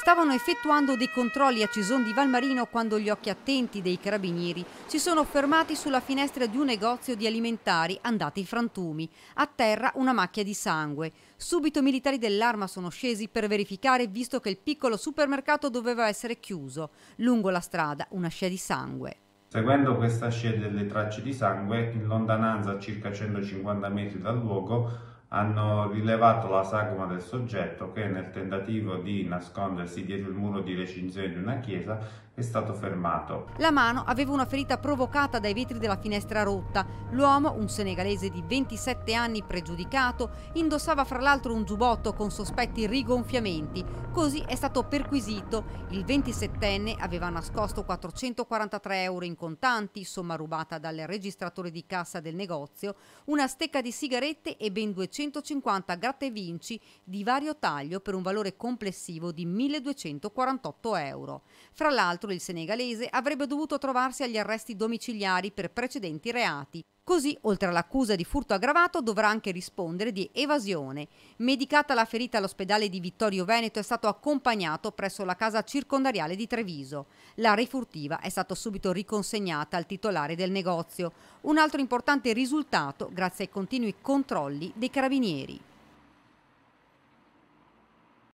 Stavano effettuando dei controlli a Cison di Valmarino quando gli occhi attenti dei carabinieri si sono fermati sulla finestra di un negozio di alimentari andati frantumi. A terra una macchia di sangue. Subito i militari dell'arma sono scesi per verificare visto che il piccolo supermercato doveva essere chiuso. Lungo la strada una scia di sangue. Seguendo questa scia delle tracce di sangue, in lontananza a circa 150 metri dal luogo, hanno rilevato la sagoma del soggetto che nel tentativo di nascondersi dietro il muro di recinzione di una chiesa è stato fermato. La mano aveva una ferita provocata dai vetri della finestra rotta. L'uomo, un senegalese di 27 anni pregiudicato, indossava fra l'altro un giubbotto con sospetti rigonfiamenti. Così è stato perquisito. Il 27enne aveva nascosto 443 euro in contanti, somma rubata dal registratore di cassa del negozio, una stecca di sigarette e ben 200 150 gratte vinci di vario taglio per un valore complessivo di 1.248 euro. Fra l'altro il senegalese avrebbe dovuto trovarsi agli arresti domiciliari per precedenti reati, Così, oltre all'accusa di furto aggravato, dovrà anche rispondere di evasione. Medicata la ferita all'ospedale di Vittorio Veneto è stato accompagnato presso la casa circondariale di Treviso. La refurtiva è stata subito riconsegnata al titolare del negozio. Un altro importante risultato grazie ai continui controlli dei carabinieri.